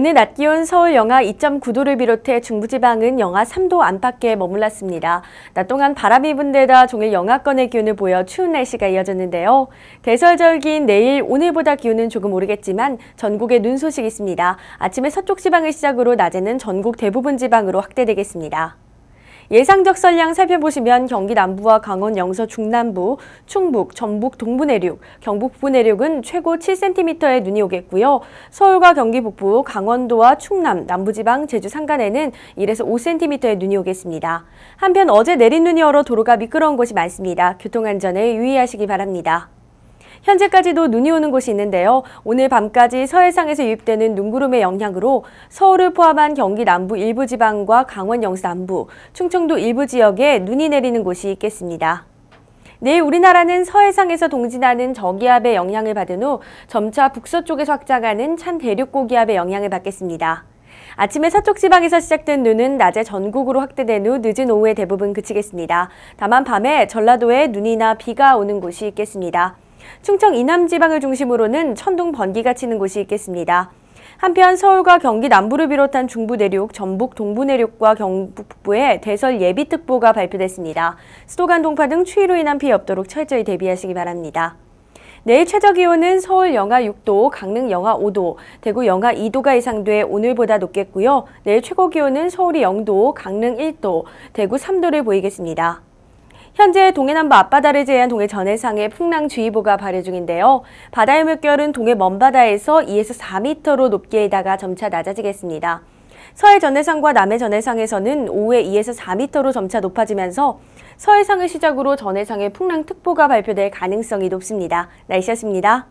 오늘 낮 기온 서울 영하 2.9도를 비롯해 중부지방은 영하 3도 안팎에 머물렀습니다. 낮 동안 바람이 분 데다 종일 영하권의 기온을 보여 추운 날씨가 이어졌는데요. 대설절인 내일 오늘보다 기온은 조금 오르겠지만 전국에 눈소식 있습니다. 아침에 서쪽 지방을 시작으로 낮에는 전국 대부분 지방으로 확대되겠습니다. 예상적 선량 살펴보시면 경기 남부와 강원 영서 중남부, 충북, 전북 동부 내륙, 경북 북부 내륙은 최고 7cm의 눈이 오겠고요. 서울과 경기 북부, 강원도와 충남, 남부지방, 제주 산간에는 1에서 5cm의 눈이 오겠습니다. 한편 어제 내린 눈이 얼어 도로가 미끄러운 곳이 많습니다. 교통안전에 유의하시기 바랍니다. 현재까지도 눈이 오는 곳이 있는데요. 오늘 밤까지 서해상에서 유입되는 눈구름의 영향으로 서울을 포함한 경기 남부 일부 지방과 강원 영서 남부, 충청도 일부 지역에 눈이 내리는 곳이 있겠습니다. 내일 우리나라는 서해상에서 동진하는 저기압의 영향을 받은 후 점차 북서쪽에서 확장하는 찬 대륙 고기압의 영향을 받겠습니다. 아침에 서쪽 지방에서 시작된 눈은 낮에 전국으로 확대된 후 늦은 오후에 대부분 그치겠습니다. 다만 밤에 전라도에 눈이나 비가 오는 곳이 있겠습니다. 충청 이남지방을 중심으로는 천둥 번개가 치는 곳이 있겠습니다. 한편 서울과 경기 남부를 비롯한 중부 내륙, 전북 동부 내륙과 경북 북부에 대설 예비특보가 발표됐습니다. 수도관 동파 등 추위로 인한 피해 없도록 철저히 대비하시기 바랍니다. 내일 최저 기온은 서울 영하 6도, 강릉 영하 5도, 대구 영하 2도가 예상돼 오늘보다 높겠고요. 내일 최고 기온은 서울이 0도, 강릉 1도, 대구 3도를 보이겠습니다. 현재 동해남부 앞바다를 제외한 동해 전해상에 풍랑주의보가 발효 중인데요. 바다의 물결은 동해 먼바다에서 2에서 4m로 높게에다가 점차 낮아지겠습니다. 서해 전해상과 남해 전해상에서는 오후에 2에서 4m로 점차 높아지면서 서해상을 시작으로 전해상에 풍랑특보가 발표될 가능성이 높습니다. 날씨였습니다.